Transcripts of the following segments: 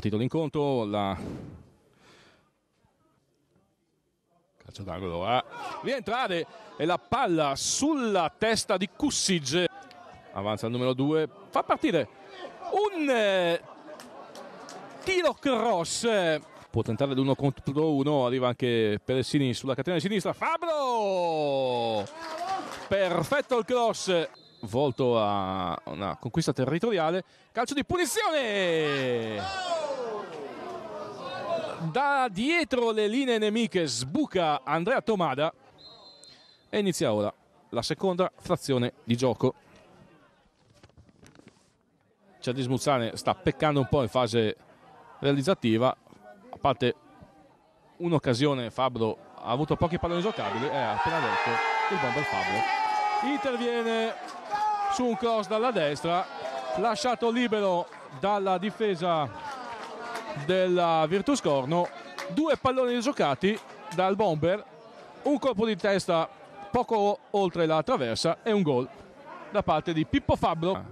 Partito l'incontro, la... calcio d'angolo a rientrare e la palla sulla testa di Kussic. Avanza il numero 2, fa partire un eh, tiro cross. Può tentare l'uno contro uno, arriva anche Peresini sulla catena di sinistra. Fabro! Perfetto il cross volto a una conquista territoriale, calcio di punizione! da dietro le linee nemiche sbuca Andrea Tomada e inizia ora la seconda frazione di gioco. Cerdi Smuzzane sta peccando un po' in fase realizzativa, a parte un'occasione Fabro ha avuto pochi palloni giocabili e ha appena detto il bomber Fabro. Interviene su un cross dalla destra, lasciato libero dalla difesa della Virtus Corno. Due palloni giocati dal Bomber, un colpo di testa poco oltre la traversa e un gol da parte di Pippo Fabbro. Ah,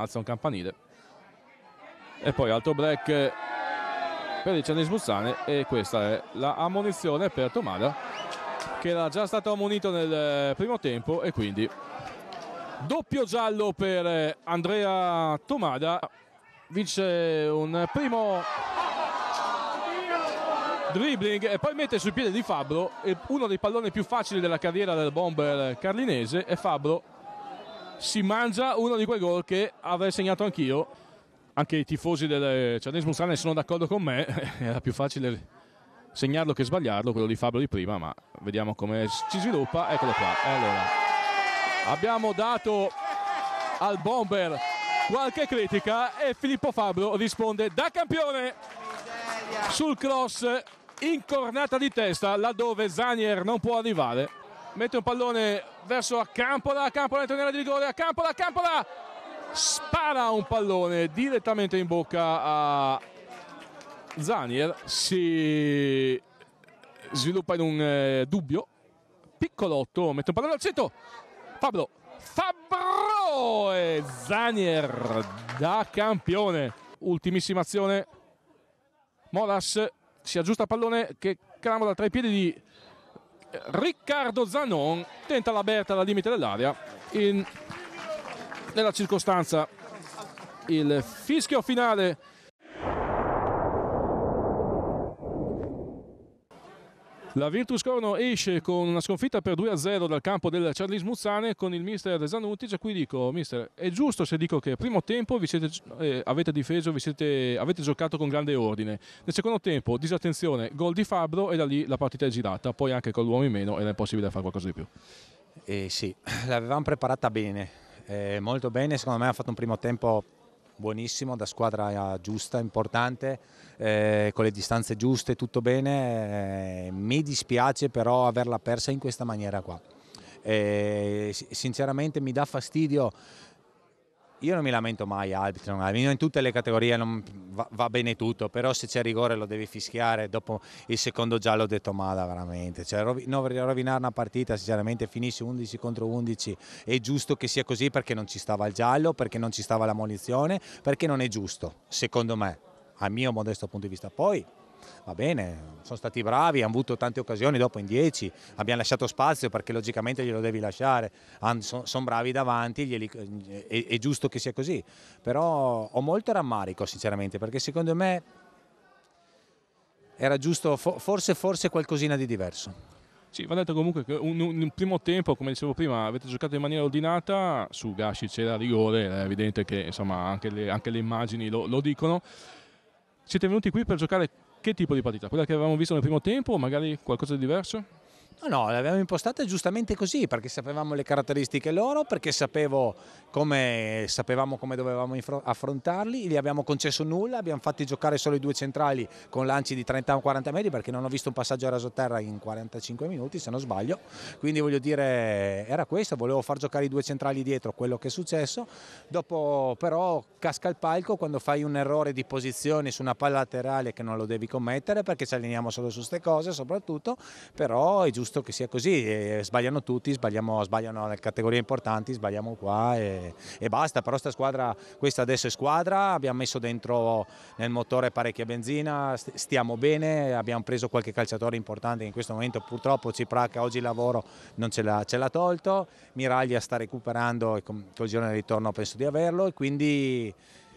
alza un campanile. E poi altro break per il Cianis Buzzane e questa è la ammonizione per Tomada che era già stato ammonito nel eh, primo tempo e quindi doppio giallo per eh, Andrea Tomada vince un primo dribbling e poi mette sul piede di Fabro uno dei palloni più facili della carriera del bomber carlinese e Fabro si mangia uno di quei gol che avrei segnato anch'io anche i tifosi del Cianes cioè, Musane sono d'accordo con me era più facile segnarlo che sbagliarlo quello di Fabro di prima ma vediamo come ci sviluppa eccolo qua allora, abbiamo dato al bomber qualche critica e Filippo Fabro risponde da campione sul cross incornata di testa laddove Zanier non può arrivare mette un pallone verso a Campola, Acampola Acampola in di rigore a Acampola Campola spara un pallone direttamente in bocca a Zanier si sviluppa in un eh, dubbio piccolotto mette un pallone al centro Fabro, Fabro e Zanier da campione ultimissima azione Molas si aggiusta il pallone che cramola tra i piedi di Riccardo Zanon tenta la Berta dal limite dell'area In, nella circostanza il fischio finale La Virtus Corno esce con una sconfitta per 2-0 dal campo del Charlie Smuzzane con il mister De Zanutti, cioè qui dico, mister, è giusto se dico che primo tempo siete, eh, avete difeso, siete, avete giocato con grande ordine, nel secondo tempo disattenzione, gol di Fabro e da lì la partita è girata, poi anche con l'uomo in meno era impossibile fare qualcosa di più. Eh sì, l'avevamo preparata bene, eh, molto bene, secondo me ha fatto un primo tempo buonissimo, da squadra eh, giusta, importante, eh, con le distanze giuste, tutto bene. Eh, mi dispiace però averla persa in questa maniera qua. Eh, sinceramente mi dà fastidio io non mi lamento mai arbitro, in tutte le categorie non, va, va, bene tutto, però se c'è rigore lo devi fischiare, dopo il secondo giallo ho detto mala veramente, cioè, rovi, no, rovinare una partita sinceramente finisce 11 contro 11, è giusto che sia così perché non ci stava il giallo, perché non ci stava la munizione, perché non è giusto, secondo me, al mio modesto punto di vista. Poi va bene, sono stati bravi, hanno avuto tante occasioni dopo in 10, abbiamo lasciato spazio perché logicamente glielo devi lasciare, sono son bravi davanti, glieli, è, è giusto che sia così, però ho molto rammarico sinceramente perché secondo me era giusto forse, forse qualcosina di diverso. Sì, va detto comunque che in un, primo tempo, come dicevo prima, avete giocato in maniera ordinata, su Gashi c'era rigore, è evidente che insomma, anche, le, anche le immagini lo, lo, dicono. Siete venuti qui per giocare che tipo di partita? Quella che avevamo visto nel primo tempo o magari qualcosa di diverso? No, no, le abbiamo impostate giustamente così perché sapevamo le caratteristiche loro, perché come, sapevamo come dovevamo affrontarli, gli abbiamo concesso nulla, abbiamo fatti giocare solo i due centrali con lanci di 30-40 metri perché non ho visto un passaggio a raso terra in 45 minuti se non sbaglio, quindi voglio dire era questo, volevo far giocare i due centrali dietro, quello che è successo, dopo però casca il palco quando fai un errore di posizione su una palla laterale che non lo devi commettere perché ci alleniamo solo su queste cose soprattutto, però è giusto giusto che sia così, e sbagliano tutti, sbagliamo, sbagliano le categorie importanti, sbagliamo qua e, e basta, però sta squadra, questa adesso è squadra, abbiamo messo dentro nel motore parecchia benzina, stiamo bene, abbiamo preso qualche calciatore importante in questo momento, purtroppo Cipracca oggi il lavoro non ce l'ha tolto, Miraglia sta recuperando e col girone di ritorno penso di averlo e quindi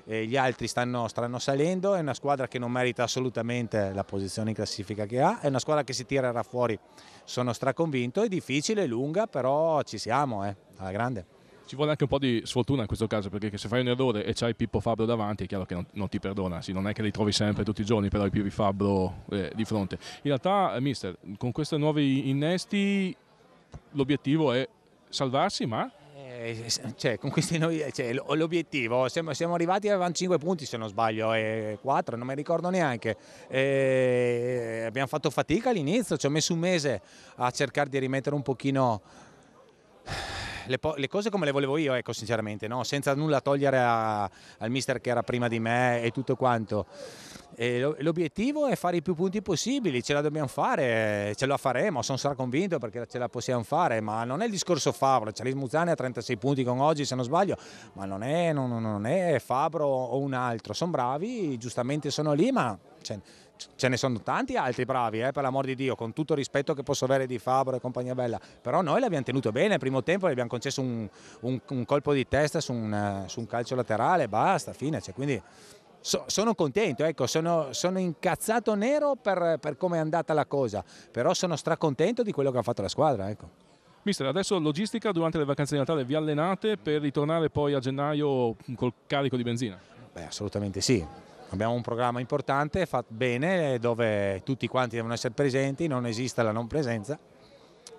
gli altri stanno, stanno salendo, è una squadra che non merita assolutamente la posizione in classifica che ha, è una squadra che si tirerà fuori, sono straconvinto, è difficile, è lunga, però ci siamo, eh, alla grande. Ci vuole anche un po' di sfortuna in questo caso, perché se fai un errore e c'hai Pippo Fabro davanti, è chiaro che non, non ti perdona, sì, non è che li trovi sempre tutti i giorni, però i Pippo Fabro eh, di fronte. In realtà, eh, mister, con questi nuovi innesti l'obiettivo è salvarsi, ma eh, eh, cioè, con questi noi, eh, cioè, l'obiettivo, siamo, siamo, arrivati, avevamo 5 punti se non sbaglio, e 4, non mi ricordo neanche. E abbiamo fatto fatica all'inizio, ci ho messo un mese a cercare di rimettere un pochino le, le, cose come le volevo io, ecco, sinceramente, no? senza nulla togliere a, al mister che era prima di me e tutto quanto. l'obiettivo è fare i più punti possibili, ce la dobbiamo fare, ce la faremo, sono sarà convinto perché ce la possiamo fare, ma non è il discorso Fabro, c'è Lismuzzani a 36 punti con oggi se non sbaglio, ma non è, non, non è Fabro o un altro, sono bravi, giustamente sono lì, ma... Cioè, ce ne sono tanti altri bravi, eh, per l'amor di Dio, con tutto il rispetto che posso avere di Fabro e compagnia bella, però noi l'abbiamo tenuto bene, al primo tempo gli abbiamo concesso un, un, un colpo di testa su un, eh, su un calcio laterale, basta, fine, cioè, quindi so, sono contento, ecco, sono, sono, incazzato nero per, per come è andata la cosa, però sono stracontento di quello che ha fatto la squadra. Ecco. Mister, adesso logistica durante le vacanze di Natale vi allenate per ritornare poi a gennaio col carico di benzina? Beh, assolutamente sì Abbiamo un programma importante, fatto bene, dove tutti quanti devono essere presenti, non esiste la non presenza.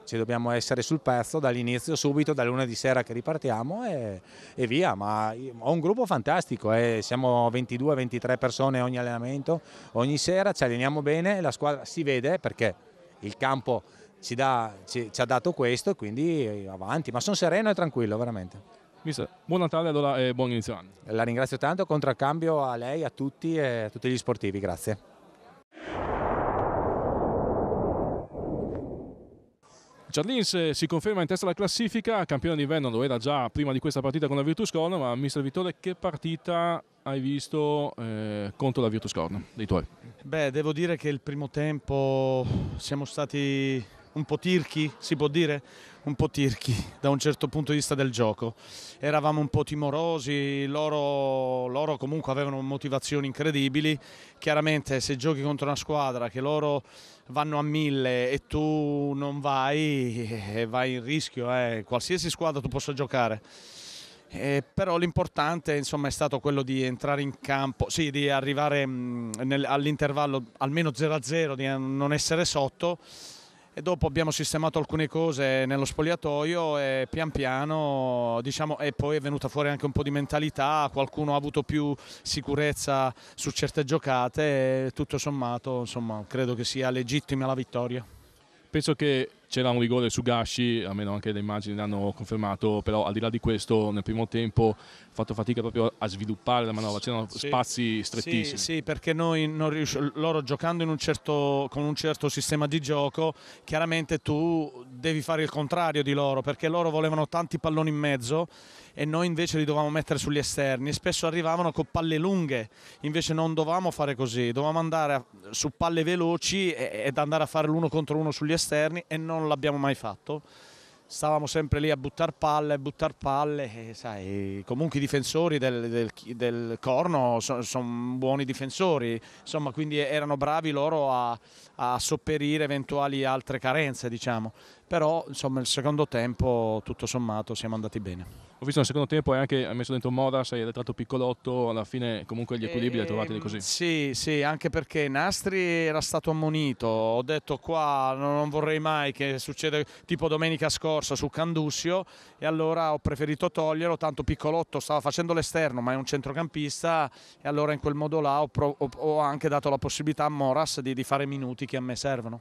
Ci dobbiamo essere sul pezzo dall'inizio, subito, da lunedì sera che ripartiamo e, e via. Ma ho un gruppo fantastico, eh. siamo 22-23 persone ogni allenamento, ogni sera ci alleniamo bene, la squadra si vede perché il campo ci, dà, ci, ci ha dato questo e quindi eh, avanti. Ma sono sereno e tranquillo, veramente. Mister, buon Natale allora e buon inizio anno. La ringrazio tanto, contraccambio a lei, a tutti e a tutti gli sportivi, grazie. Giardins eh, si conferma in testa alla classifica, campione di d'inverno lo era già prima di questa partita con la Virtus Corno, ma mister Vittore che partita hai visto eh, contro la Virtus Corno dei tuoi? Beh, devo dire che il primo tempo siamo stati un po' tirchi, si può dire? Un po' tirchi da un certo punto di vista del gioco. Eravamo un po' timorosi, loro, loro comunque avevano motivazioni incredibili. Chiaramente se giochi contro una squadra che loro vanno a mille e tu non vai, eh, vai in rischio, eh. qualsiasi squadra tu possa giocare. Eh, però l'importante insomma, è stato quello di entrare in campo, sì, di arrivare mm, all'intervallo almeno 0-0, di eh, non essere sotto e dopo abbiamo sistemato alcune cose nello spogliatoio e pian piano diciamo, e poi è venuta fuori anche un po' di mentalità, qualcuno ha avuto più sicurezza su certe giocate e tutto sommato insomma, credo che sia legittima la vittoria. Penso che c'era un rigore su Gashi, almeno anche le immagini l'hanno confermato, però al di là di questo nel primo tempo ho fatto fatica proprio a sviluppare la manovra, c'erano sì, spazi strettissimi. Sì, sì perché loro giocando un certo, con un certo sistema di gioco, chiaramente tu devi fare il contrario di loro, perché loro volevano tanti palloni in mezzo e noi invece li dovevamo mettere sugli esterni spesso arrivavano con palle lunghe, invece non dovevamo fare così, dovevamo andare su palle veloci ed andare a fare l'uno contro uno sugli esterni e non non l'abbiamo mai fatto. Stavamo sempre lì a buttare palle, a buttare palle, e, sai, comunque i difensori del, del, del corno sono son buoni difensori, insomma quindi erano bravi loro a, a sopperire eventuali altre carenze, diciamo. Però insomma il secondo tempo tutto sommato siamo andati bene. Ho visto nel secondo tempo e anche ha messo dentro Moras, è entrato piccolotto, alla fine comunque gli equilibri li ha trovati ehm, così. Sì, sì, anche perché Nastri era stato ammonito, ho detto qua non vorrei mai che succeda tipo domenica scorsa su Candussio e allora ho preferito toglierlo, tanto piccolotto stava facendo l'esterno ma è un centrocampista e allora in quel modo là ho, ho, ho anche dato la possibilità a Moras di, di fare minuti che a me servono.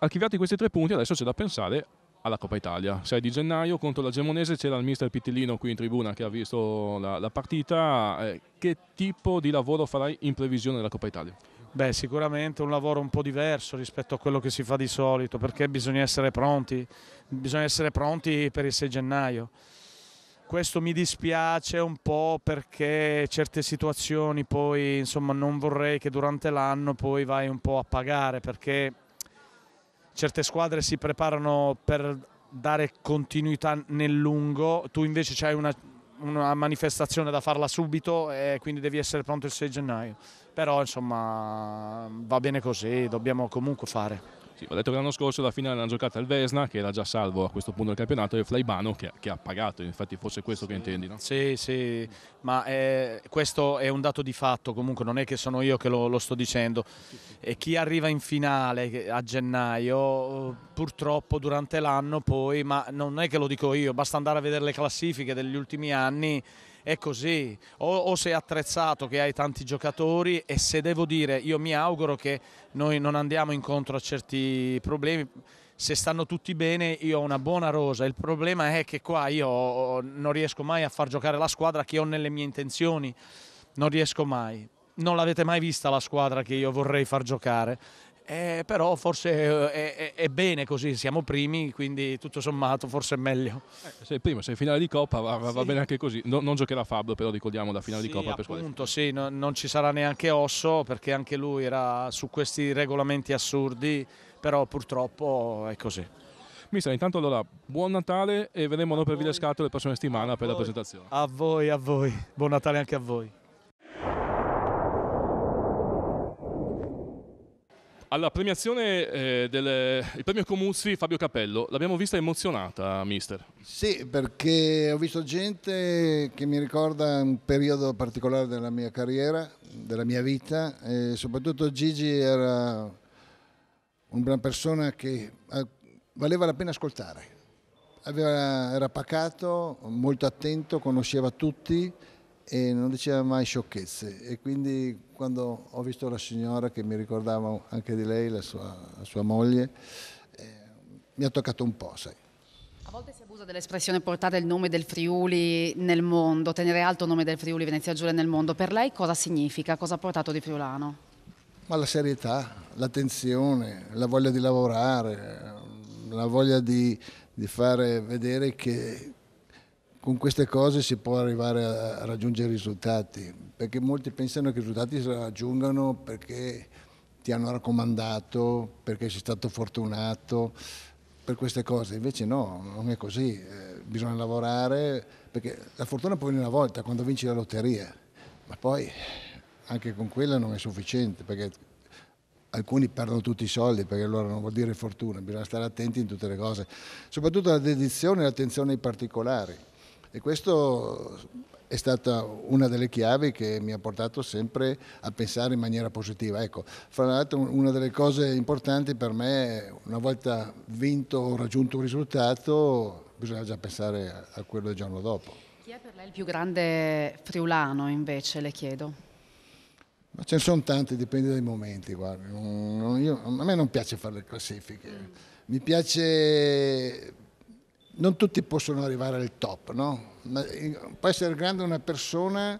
archiviati questi tre punti adesso c'è da pensare alla Coppa Italia. 6 di gennaio contro la Gemonese c'era il mister Pittillino qui in tribuna che ha visto la, la partita. Eh, che tipo di lavoro farai in previsione della Coppa Italia? Beh, sicuramente un lavoro un po' diverso rispetto a quello che si fa di solito, perché bisogna essere pronti, bisogna essere pronti per il 6 gennaio. Questo mi dispiace un po' perché certe situazioni poi, insomma, non vorrei che durante l'anno poi vai un po' a pagare, perché certe squadre si preparano per dare continuità nel lungo, tu invece hai una, una manifestazione da farla subito e quindi devi essere pronto il 6 gennaio. Però insomma va bene così, dobbiamo comunque fare. Sì, ho detto che l'anno scorso la finale l'hanno giocata il Vesna, che era già salvo a questo punto del campionato, e Flaibano che, che, ha pagato, infatti forse è questo che intendi. No? Sì, sì, ma eh, questo è un dato di fatto, comunque non è che sono io che lo, lo sto dicendo. E chi arriva in finale a gennaio, purtroppo durante l'anno poi, ma non è che lo dico io, basta andare a vedere le classifiche degli ultimi anni è così, o, o sei attrezzato che hai tanti giocatori e se devo dire io mi auguro che noi non andiamo incontro a certi problemi se stanno tutti bene io ho una buona rosa, il problema è che qua io non riesco mai a far giocare la squadra che ho nelle mie intenzioni, non riesco mai. Non l'avete mai vista la squadra che io vorrei far giocare eh, però forse eh, è, è, è, bene così, siamo primi, quindi tutto sommato forse è meglio. Eh, sei primo, sei in finale di Coppa, va, va sì. bene anche così. No, non giocherà Fabio, però ricordiamo la finale sì, di Coppa per squadra. Sì, no, non ci sarà neanche Osso perché anche lui era su questi regolamenti assurdi, però purtroppo è così. Mister, intanto allora buon Natale e vedremo a per voi. Villa la prossima settimana a per voi. la presentazione. A voi, a voi. Buon Natale anche a voi. Alla premiazione eh, del premio Comuzzi Fabio Capello, l'abbiamo vista emozionata, mister. Sì, perché ho visto gente che mi ricorda un periodo particolare della mia carriera, della mia vita, e soprattutto Gigi era una persona che eh, valeva la pena ascoltare. Aveva, era pacato, molto attento, conosceva tutti e non diceva mai sciocchezze e quindi quando ho visto la signora che mi ricordava anche di lei, la sua, la sua moglie, eh, mi ha toccato un po', sai. A volte si abusa dell'espressione portare il nome del Friuli nel mondo, tenere alto il nome del Friuli Venezia Giulia nel mondo. Per lei cosa significa? Cosa ha portato di friulano? Ma la serietà, l'attenzione, la voglia di lavorare, la voglia di, di fare vedere che con queste cose si può arrivare a raggiungere risultati, perché molti pensano che i risultati si raggiungano perché ti hanno raccomandato, perché sei stato fortunato, per queste cose, invece no, non è così, eh, bisogna lavorare, perché la fortuna può venire una volta quando vinci la lotteria, ma poi anche con quella non è sufficiente, perché alcuni perdono tutti i soldi perché allora non vuol dire fortuna, bisogna stare attenti in tutte le cose, soprattutto la dedizione e l'attenzione ai particolari. E questo è stata una delle chiavi che mi ha portato sempre a pensare in maniera positiva. Ecco, fra l'altro una delle cose importanti per me, una volta vinto o raggiunto un risultato, bisogna già pensare a quello del giorno dopo. Chi è per lei il più grande friulano invece, le chiedo? Ma ce ne sono tanti, dipende dai momenti. Guarda. Io, a me non piace fare le classifiche, mm. mi piace non tutti possono arrivare al top, no? Ma eh, può essere grande una persona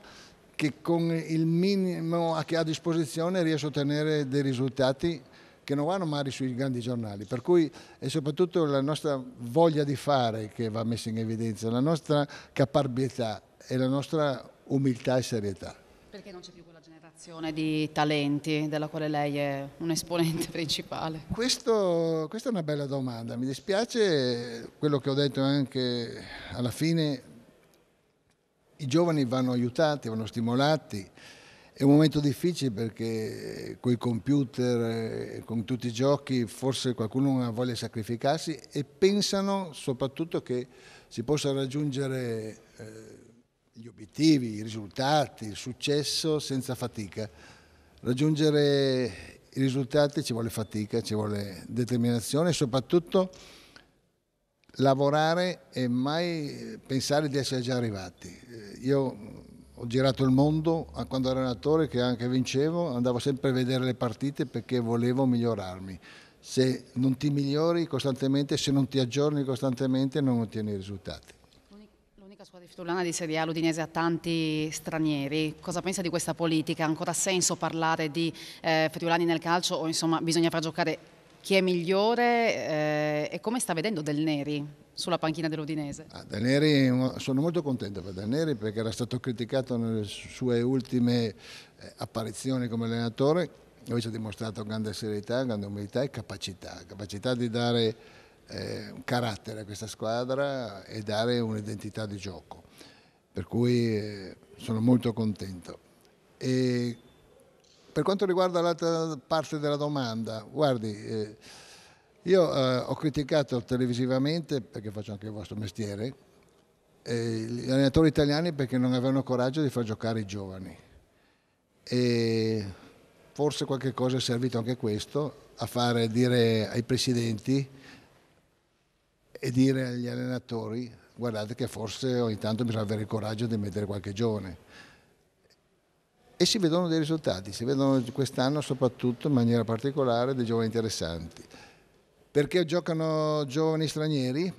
che con il minimo che ha a disposizione riesce a ottenere dei risultati che non vanno mai sui grandi giornali, per cui è soprattutto la nostra voglia di fare che va messa in evidenza, la nostra caparbietà e la nostra umiltà e serietà. Perché non c'è più quella generazione di talenti della quale lei è un esponente principale? Questo, questa è una bella domanda. Mi dispiace quello che ho detto anche alla fine. I giovani vanno aiutati, vanno stimolati. È un momento difficile perché con i computer, con tutti i giochi, forse qualcuno non ha voglia di sacrificarsi e pensano soprattutto che si possa raggiungere... Eh, gli obiettivi, i risultati, il successo senza fatica. Raggiungere i risultati ci vuole fatica, ci vuole determinazione e soprattutto lavorare e mai pensare di essere già arrivati. Eh, io ho girato il mondo quando ero allenatore che anche vincevo, andavo sempre a vedere le partite perché volevo migliorarmi. Se non ti migliori costantemente, se non ti aggiorni costantemente non ottieni risultati. La scuola di Fitullana di Serie A l'Udinese ha tanti stranieri, cosa pensa di questa politica? Ha ancora senso parlare di eh, Fitullani nel calcio o insomma bisogna far giocare chi è migliore eh, e come sta vedendo Del Neri sulla panchina dell'Udinese? Ah, Del Neri, sono molto contento per Del Neri perché era stato criticato nelle sue ultime eh, apparizioni come allenatore, invece ha dimostrato grande serietà, grande umiltà e capacità, capacità di dare eh, un carattere a questa squadra e dare un'identità di gioco. Per cui eh, sono molto contento. E per quanto riguarda l'altra parte della domanda, guardi, eh, io ho criticato televisivamente, perché faccio anche il vostro mestiere, gli allenatori italiani perché non avevano coraggio di far giocare i giovani. E forse qualche cosa è servito anche questo a fare dire ai presidenti e dire agli allenatori guardate che forse ogni tanto bisogna avere il coraggio di mettere qualche giovane. E si vedono dei risultati, si vedono quest'anno soprattutto in maniera particolare dei giovani interessanti. Perché giocano giovani stranieri?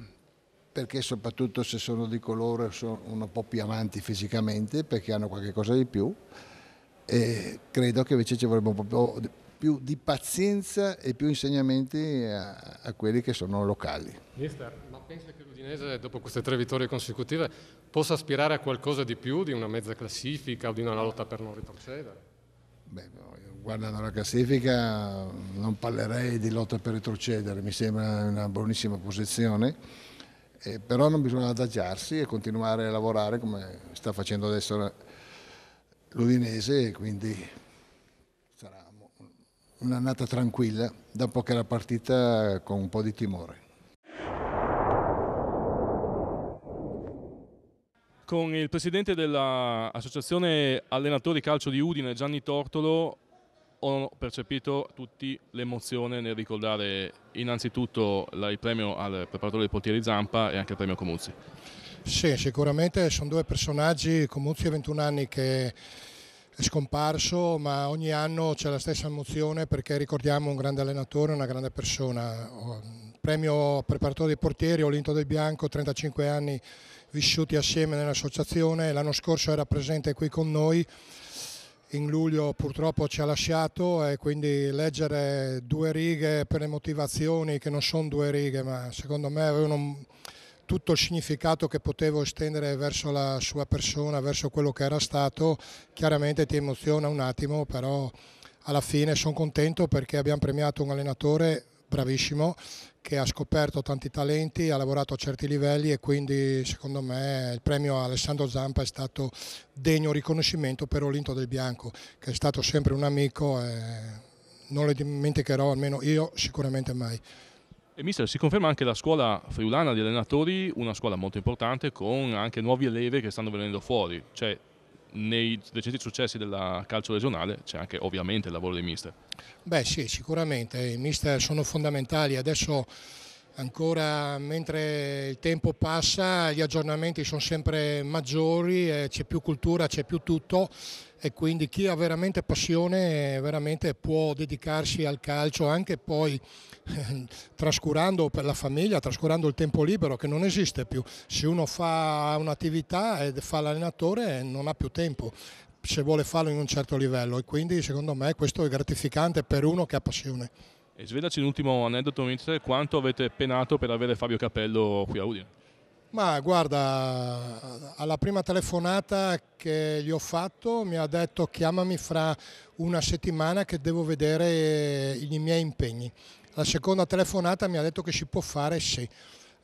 Perché soprattutto se sono di colore sono un po' più avanti fisicamente, perché hanno qualche cosa di più. E credo che invece ci vorrebbe un po' più più di pazienza e più insegnamenti a, a quelli che sono locali. Mister, ma pensa che l'Udinese dopo queste tre vittorie consecutive possa aspirare a qualcosa di più, di una mezza classifica o di una lotta per non retrocedere? Beh, guardando la classifica non parlerei di lotta per retrocedere, mi sembra una buonissima posizione, eh, però non bisogna adagiarsi e continuare a lavorare come sta facendo adesso l'Udinese quindi un'annata tranquilla, dopo che era partita con un po' di timore. Con il presidente dell'Associazione Allenatori Calcio di Udine, Gianni Tortolo, ho percepito tutti l'emozione nel ricordare innanzitutto il premio al preparatore dei portiere Zampa e anche il premio Comuzzi. Sì, sicuramente sono due personaggi, Comuzzi ha 21 anni che è scomparso, ma ogni anno c'è la stessa emozione perché ricordiamo un grande allenatore, una grande persona. Mm, premio preparatore dei portieri, Olinto del Bianco, 35 anni vissuti assieme nell'associazione, l'anno scorso era presente qui con noi, in luglio purtroppo ci ha lasciato e quindi leggere due righe per le motivazioni, che non sono due righe, ma secondo me avevano tutto il significato che potevo estendere verso la sua persona, verso quello che era stato, chiaramente ti emoziona un attimo, però alla fine sono contento perché abbiamo premiato un allenatore bravissimo che ha scoperto tanti talenti, ha lavorato a certi livelli e quindi secondo me il premio Alessandro Zampa è stato degno riconoscimento per Olinto del Bianco che è stato sempre un amico e non lo dimenticherò almeno io sicuramente mai. E mister, si conferma anche la scuola friulana di allenatori, una scuola molto importante con anche nuovi leve che stanno venendo fuori, cioè nei recenti successi della calcio regionale c'è anche ovviamente il lavoro dei mister. Beh sì, sicuramente, i mister sono fondamentali, adesso ancora mentre il tempo passa gli aggiornamenti sono sempre maggiori, eh, c'è più cultura, c'è più tutto e quindi chi ha veramente passione veramente può dedicarsi al calcio anche poi trascurando per la famiglia, trascurando il tempo libero che non esiste più. Se uno fa un'attività e fa l'allenatore non ha più tempo se vuole farlo in un certo livello e quindi secondo me questo è gratificante per uno che ha passione. E svelaci l'ultimo aneddoto, Vince, quanto avete penato per avere Fabio Capello qui a Udine? Ma guarda, alla prima telefonata che gli ho fatto mi ha detto chiamami fra una settimana che devo vedere i miei impegni. La seconda telefonata mi ha detto che si può fare sì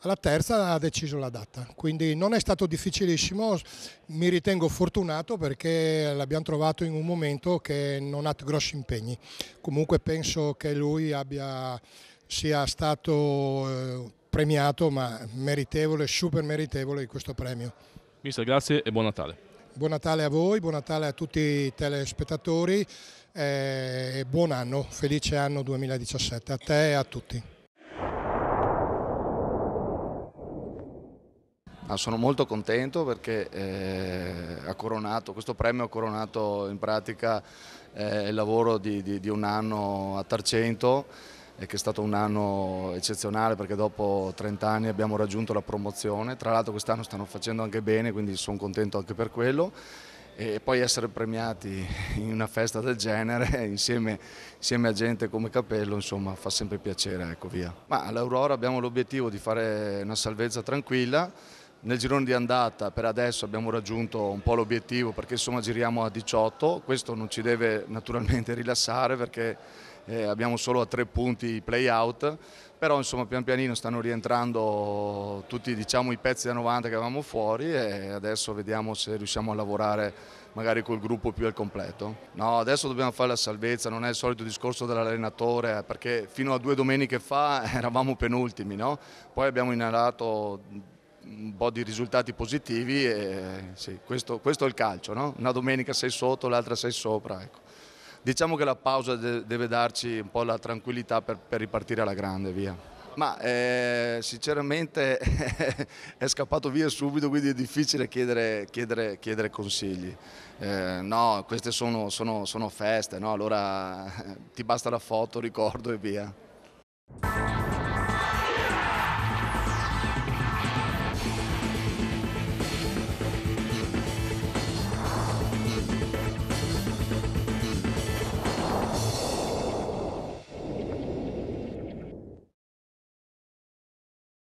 alla terza ha deciso la data, quindi non è stato difficilissimo, mi ritengo fortunato perché l'abbiamo trovato in un momento che non ha grossi impegni, comunque penso che lui abbia, sia stato eh, premiato ma meritevole, super meritevole di questo premio. Mister, grazie e buon Natale. Buon Natale a voi, buon Natale a tutti i telespettatori eh, e buon anno, felice anno 2017 a te e a tutti. Ah, sono molto contento perché eh, coronato, questo premio ha coronato in pratica eh, il lavoro di, di, di, un anno a Tarcento eh, che è stato un anno eccezionale perché dopo 30 anni abbiamo raggiunto la promozione, tra l'altro quest'anno stanno facendo anche bene quindi sono contento anche per quello e poi essere premiati in una festa del genere insieme, insieme a gente come Capello insomma fa sempre piacere ecco via. Ma all'Aurora abbiamo l'obiettivo di fare una salvezza tranquilla nel girone di andata per adesso abbiamo raggiunto un po' l'obiettivo perché insomma giriamo a 18, questo non ci deve naturalmente rilassare perché eh, abbiamo solo a tre punti i play out, però insomma pian pianino stanno rientrando tutti diciamo, i pezzi da 90 che avevamo fuori e adesso vediamo se riusciamo a lavorare magari col gruppo più al completo. No, adesso dobbiamo fare la salvezza, non è il solito discorso dell'allenatore eh, perché fino a due domeniche fa eravamo penultimi, no? poi abbiamo inalato un po' di risultati positivi e sì, questo, questo, è il calcio, no? una domenica sei sotto, l'altra sei sopra. Ecco. Diciamo che la pausa de deve darci un po' la tranquillità per, per ripartire alla grande, via. Ma eh, sinceramente è scappato via subito, quindi è difficile chiedere, chiedere, chiedere consigli. Eh, no, queste sono, sono, sono feste, no? allora ti basta la foto, ricordo e via.